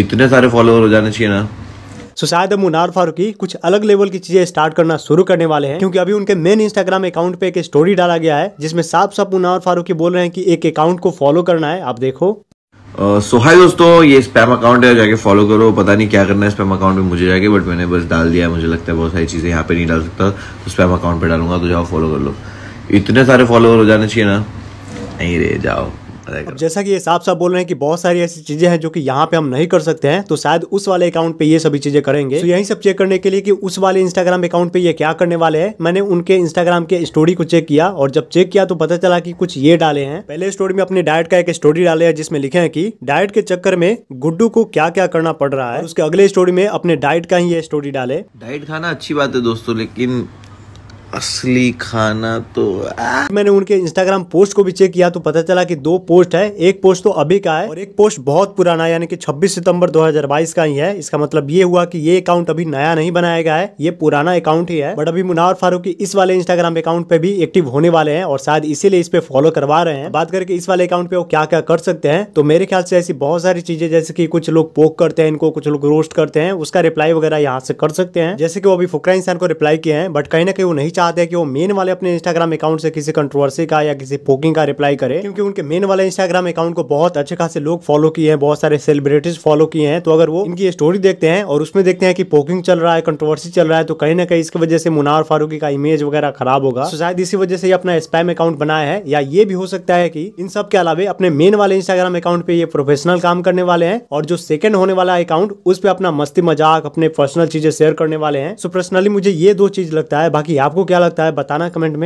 इतने सारे फॉलोअर हो जाने चाहिए ना सो so, शायद हम मुनार फारूकी कुछ अलग लेवल की चीजें स्टार्ट करना शुरू करने वाले हैं क्योंकि अभी उनके मेन इंस्टाग्राम अकाउंट पे एक स्टोरी डाला गया है जिसमें साफ साफ मुनार फारूकी बोल रहे हैं कि एक अकाउंट को फॉलो करना है आप देखो सो हाय दोस्तों ये स्पैम अकाउंट है जाके फॉलो करो पता नहीं क्या करना है स्पैम अकाउंट में मुझे जाके बट मैंने बस डाल दिया मुझे लगता है बहुत सारी चीज़ें यहाँ पे नहीं डाल सकता तो स्पैम अकाउंट पे डालूंगा तो जाओ फॉलो कर लो इतने सारे फॉलोअर हो जाने चाहिए ना नहीं रे जाओ अब जैसा कि ये साफ साफ बोल रहे हैं कि बहुत सारी ऐसी चीजें हैं जो कि यहाँ पे हम नहीं कर सकते हैं तो शायद उस वाले अकाउंट पे ये सभी चीजें करेंगे तो यही सब चेक करने के लिए कि उस वाले इंस्टाग्राम अकाउंट पे ये क्या करने वाले हैं मैंने उनके इंस्टाग्राम के स्टोरी को चेक किया और जब चेक किया तो पता चला की कुछ ये डाले हैं पहले स्टोरी में अपने डाइट का एक स्टोरी डाले है जिसमें लिखे हैं की डायट के चक्कर में गुड्डू को क्या क्या करना पड़ रहा है उसके अगले स्टोरी में अपने डाइट का ही ये स्टोरी डाले डाइट खाना अच्छी बात है दोस्तों लेकिन असली खाना तो आ... मैंने उनके इंस्टाग्राम पोस्ट को भी चेक किया तो पता चला कि दो पोस्ट है एक पोस्ट तो अभी का है और एक पोस्ट बहुत पुराना यानी कि 26 सितंबर 2022 का ही है इसका मतलब ये हुआ कि ये अकाउंट अभी नया नहीं बनाया गया है ये पुराना अकाउंट ही है बट अभी मुनावर फारूकी इस वाले इंस्टाग्राम अकाउंट पे भी एक्टिव होने वाले हैं और शायद इसीलिए इस पे फॉलो करवा रहे हैं बात करके इस वाले अकाउंट पे वो क्या क्या कर सकते हैं तो मेरे ख्याल से ऐसी बहुत सारी चीजें जैसे की कुछ लोग पोक करते हैं इनको कुछ लोग रोस्ट करते हैं उसका रिप्लाई वगैरह यहाँ से कर सकते हैं जैसे कि वो अभी फुकरा इंसान को रिप्लाई किए हैं बट कहीं ना कहीं वो नहीं चाहते हैं कि वो मेन वाले अपने इंस्टाग्राम अकाउंट से किसी कंट्रोवर्सी का या किसी पोकिंग का रिप्लाई करे क्योंकि उनके मेन वाले इंस्टाग्राम अकाउंट को बहुत अच्छे खासे लोग फॉलो किए हैं बहुत सारे सेलिब्रिटीज फॉलो किए हैं तो अगर वो इनकी स्टोरी देखते हैं और उसमें देखते हैं कि पोकिंग चल रहा है कंट्रोवर्सी चल रहा है तो कहीं ना कहीं इसकी वजह से मुनार फारूकी का इमेज वगैरह खराब होगा तो शायद इसी वजह से अपना स्पैम अकाउंट बनाया है या ये भी हो सकता है की इन सब के अलावा अपने मेन वाले इंस्टाग्राम अकाउंट पे ये प्रोफेशनल काम करने वाले हैं और जो सेकंड होने वाला अकाउंट उस पर अपना मस्ती मजाक अपने पर्सनल चीजें शेयर करने वाले हैं सो पर्सनली मुझे ये दो चीज लगता है बाकी आपको क्या लगता है बताना कमेंट में